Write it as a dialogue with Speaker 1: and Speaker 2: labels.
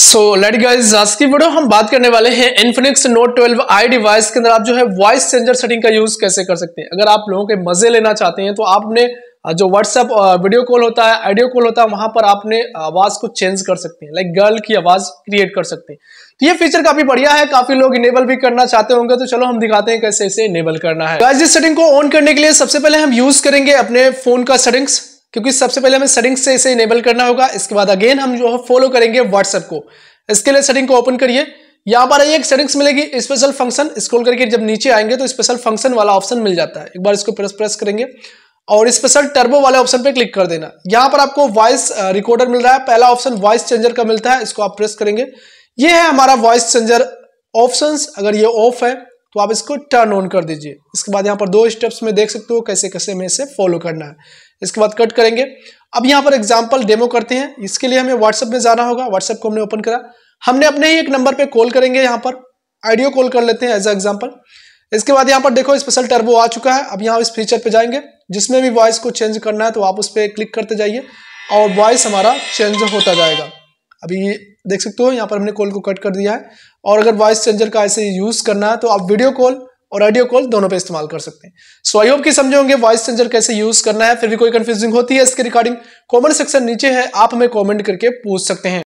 Speaker 1: so let guys आज की video हम बात करने वाले हैं इन्फिनिक्स नोट 12 आई डिवाइस के अंदर आप जो है वॉइस चेंजर सेटिंग का यूज कैसे कर सकते हैं अगर आप लोगों के मजे लेना चाहते हैं तो आपने जो व्हाट्सअप वीडियो कॉल होता है ऑडियो कॉल होता है वहां पर आपने आवाज को चेंज कर सकते हैं लाइक गर्ल की आवाज क्रिएट कर सकते हैं तो ये फीचर काफी बढ़िया है काफी लोग इनेबल भी करना चाहते होंगे तो चलो हम दिखाते हैं कैसे इसे इनेबल करना है सेटिंग को ऑन करने के लिए सबसे पहले हम यूज करेंगे अपने फोन का सेटिंग्स क्योंकि सबसे पहले हमें सेटिंग से इसे इनेबल करना होगा इसके बाद अगेन हम जो है फॉलो करेंगे व्हाट्सएप को इसके लिए सेटिंग को ओपन करिए यहाँ पर आइए एक सेटिंग्स मिलेगी स्पेशल फंक्शन स्क्रॉल करके जब नीचे आएंगे तो स्पेशल फंक्शन वाला ऑप्शन मिल जाता है एक बार इसको प्रेस प्रेस करेंगे और स्पेशल टर्बो वाले ऑप्शन पे क्लिक कर देना यहाँ पर आपको वॉइस रिकॉर्डर मिल रहा है पहला ऑप्शन वॉइस चेंजर का मिलता है इसको आप प्रेस करेंगे ये है हमारा वॉइस चेंजर ऑप्शन अगर ये ऑफ है तो आप इसको टर्न ऑन कर दीजिए इसके बाद यहाँ पर दो स्टेप्स में देख सकते हो कैसे कैसे हमें इसे फॉलो करना है इसके बाद कट करेंगे अब यहाँ पर एग्जाम्पल डेमो करते हैं इसके लिए हमें व्हाट्सअप में जाना होगा व्हाट्सएप को हमने ओपन करा हमने अपने ही एक नंबर पर कॉल करेंगे यहाँ पर आइडियो कॉल कर लेते हैं एज ए एग्जाम्पल इसके बाद यहाँ पर देखो स्पेशल टर्बो आ चुका है अब यहाँ इस फीचर पे जाएंगे जिसमें भी वॉइस को चेंज करना है तो आप उस पर क्लिक करते जाइए और वॉइस हमारा चेंज होता जाएगा अभी देख सकते हो यहाँ पर हमने कॉल को कट कर दिया है और अगर वॉइस चेंजर का ऐसे यूज़ करना है तो आप वीडियो कॉल और ऑडियो कॉल दोनों पे इस्तेमाल कर सकते हैं सो आई होप कि समझे होंगे वॉइस चेंजर कैसे यूज करना है फिर भी कोई कंफ्यूजिंग होती है इसके रिकॉर्डिंग कॉमेंट सेक्शन नीचे है आप हमें कॉमेंट करके पूछ सकते हैं